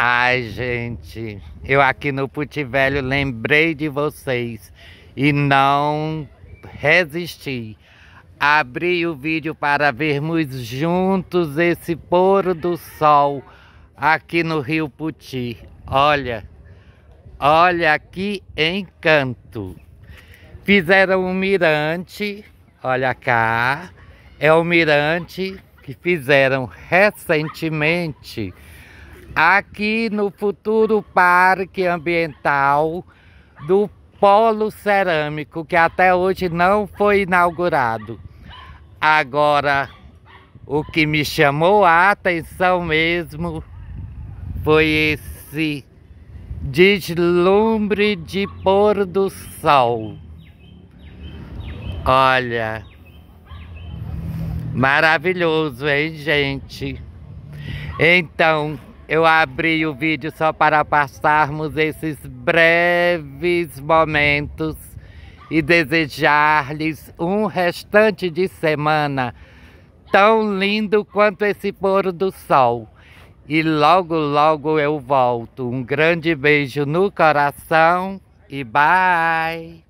Ai, gente, eu aqui no Puti Velho lembrei de vocês e não resisti. Abri o vídeo para vermos juntos esse pôr do sol aqui no Rio Puti. Olha, olha que encanto. Fizeram um mirante, olha cá, é o mirante que fizeram recentemente aqui no futuro parque ambiental do Polo Cerâmico, que até hoje não foi inaugurado. Agora, o que me chamou a atenção mesmo foi esse deslumbre de pôr do sol. Olha, maravilhoso, hein, gente? Então, eu abri o vídeo só para passarmos esses breves momentos e desejar-lhes um restante de semana tão lindo quanto esse pôr do sol. E logo, logo eu volto. Um grande beijo no coração e bye!